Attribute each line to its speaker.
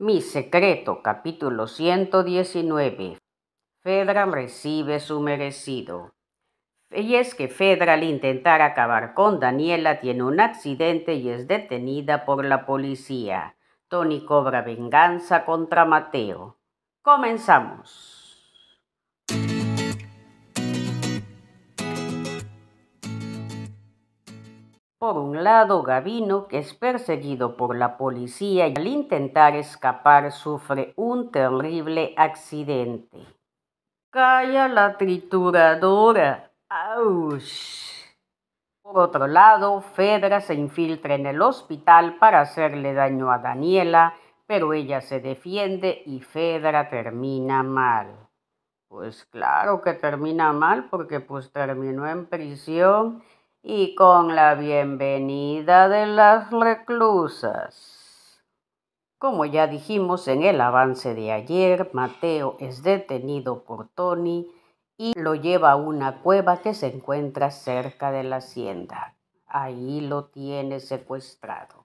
Speaker 1: Mi secreto, capítulo 119. Fedra recibe su merecido. Y es que Fedra al intentar acabar con Daniela tiene un accidente y es detenida por la policía. Tony cobra venganza contra Mateo. Comenzamos. Por un lado, Gavino, que es perseguido por la policía y al intentar escapar sufre un terrible accidente. ¡Calla la trituradora! ¡Aush! Por otro lado, Fedra se infiltra en el hospital para hacerle daño a Daniela, pero ella se defiende y Fedra termina mal. Pues claro que termina mal porque pues terminó en prisión y con la bienvenida de las reclusas. Como ya dijimos en el avance de ayer, Mateo es detenido por Tony y lo lleva a una cueva que se encuentra cerca de la hacienda. Ahí lo tiene secuestrado.